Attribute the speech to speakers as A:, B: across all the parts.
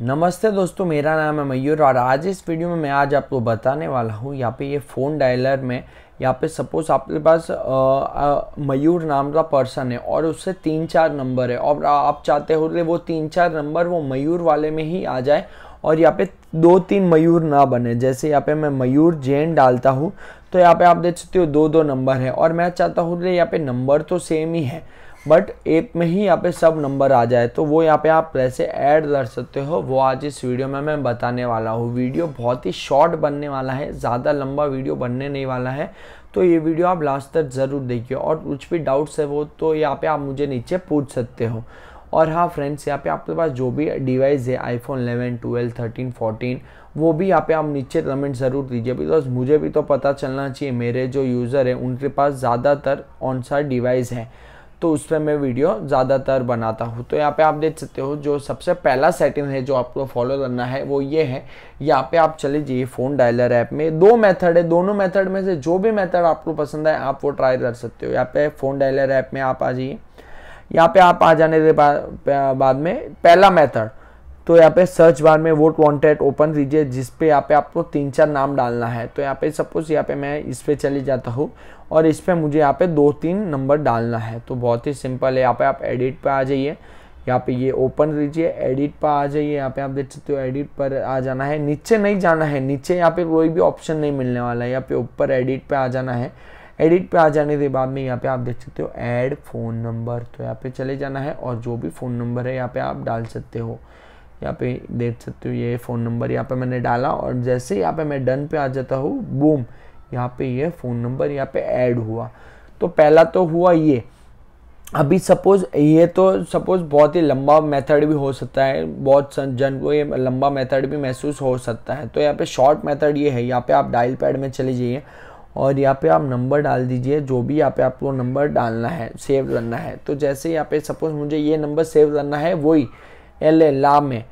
A: नमस्ते दोस्तों मेरा नाम है मयूर और आज इस वीडियो में मैं आज आपको बताने वाला हूँ यहाँ पे ये फ़ोन डायलर में यहाँ पे सपोज़ आपके पास मयूर नाम का पर्सन है और उससे तीन चार नंबर है और आप चाहते हो कि वो तीन चार नंबर वो मयूर वाले में ही आ जाए और यहाँ पे दो तीन मयूर ना बने जैसे यहाँ पे मैं मयूर जैन डालता हूँ तो यहाँ पे आप देख सकते हो दो दो नंबर है और मैं चाहता हूँ कि यहाँ पे नंबर तो सेम ही है बट एप में ही यहाँ पे सब नंबर आ जाए तो वो यहाँ पे आप कैसे ऐड कर सकते हो वो आज इस वीडियो में मैं बताने वाला हूँ वीडियो बहुत ही शॉर्ट बनने वाला है ज़्यादा लंबा वीडियो बनने नहीं वाला है तो ये वीडियो आप लास्ट तक ज़रूर देखिए और कुछ भी डाउट्स है वो तो यहाँ पे आप मुझे नीचे पूछ सकते हो और हाँ फ्रेंड्स यहाँ पे आपके पास जो भी डिवाइस है आईफोन 11, 12, 13, 14 वो भी यहाँ पे आप नीचे कमेंट ज़रूर दीजिए बिकॉज मुझे भी तो पता चलना चाहिए मेरे जो यूज़र है उनके पास ज़्यादातर ऑन सा डिवाइस है तो उस पर मैं वीडियो ज़्यादातर बनाता हूँ तो यहाँ पे आप देख सकते हो जो सबसे पहला सेटिंग है जो आपको फॉलो करना है वो ये है यहाँ पे आप चले जाइए फ़ोन डायलर ऐप में दो मेथड है दोनों मेथड में से जो भी मेथड आपको पसंद है आप वो ट्राई कर सकते हो यहाँ पे फ़ोन डायलर ऐप में आप आ जाइए यहाँ पे आप आ जाने के बाद में पहला मेथड तो यहाँ पे सर्च बार में वोट वांटेड ओपन कीजिए जिस पे यहाँ पे आपको तीन चार नाम डालना है तो यहाँ पे सपोज यहाँ पे मैं इस पे चले जाता हूँ और इस पे मुझे यहाँ पे दो तीन नंबर डालना है तो बहुत ही सिंपल है यहाँ पे आप एडिट पे आ जाइए यहाँ पे ये ओपन कीजिए एडिट पर आ जाइए यहाँ पे आप देख सकते हो एडिट पर आ जाना है नीचे नहीं जाना है नीचे यहाँ पे कोई भी ऑप्शन नहीं मिलने वाला है यहाँ पे ऊपर एडिट पे आ जाना है एडिट पे आ जाने के बाद में यहाँ पे आप देख सकते हो ऐड फ़ोन नंबर तो यहाँ पे चले जाना है और जो भी फ़ोन नंबर है यहाँ पे आप डाल सकते हो यहाँ पे देख सकते हो ये फ़ोन नंबर यहाँ पे मैंने डाला और जैसे ही यहाँ पे मैं डन पे आ जाता हूँ बूम यहाँ पे ये फ़ोन नंबर यहाँ पे ऐड हुआ तो पहला तो हुआ ये अभी सपोज ये तो सपोज बहुत ही लंबा मेथड भी हो सकता है बहुत जन को ये लंबा मेथड भी महसूस हो सकता है तो यहाँ पे शॉर्ट मेथड ये है यहाँ पे आप डायल पैड में चले जाइए और यहाँ पे आप नंबर डाल दीजिए जो भी यहाँ पे आपको नंबर डालना है सेव करना है तो जैसे यहाँ पे सपोज मुझे ये नंबर सेव करना है वही एल ए ला में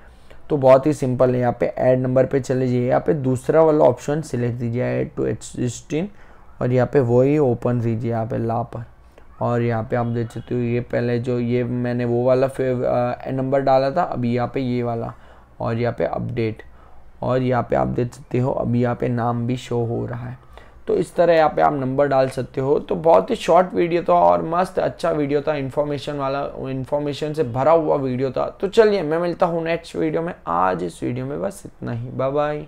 A: तो बहुत ही सिंपल है यहाँ पे ऐड नंबर पे चले जाइए यहाँ पे दूसरा वाला ऑप्शन सिलेक्ट दीजिए ऐड टू एग्जिस्टिंग और यहाँ पे वही ओपन दीजिए यहाँ पे ला पर और यहाँ पे आप देख सकते हो ये पहले जो ये मैंने वो वाला नंबर डाला था अभी यहाँ पे ये वाला और यहाँ पे अपडेट और यहाँ पे आप देख सकते हो अभी यहाँ पे नाम भी शो हो रहा है तो इस तरह यहाँ पे आप नंबर डाल सकते हो तो बहुत ही शॉर्ट वीडियो था और मस्त अच्छा वीडियो था इन्फॉर्मेशन वाला इन्फॉर्मेशन से भरा हुआ वीडियो था तो चलिए मैं मिलता हूँ नेक्स्ट वीडियो में आज इस वीडियो में बस इतना ही बाय बाय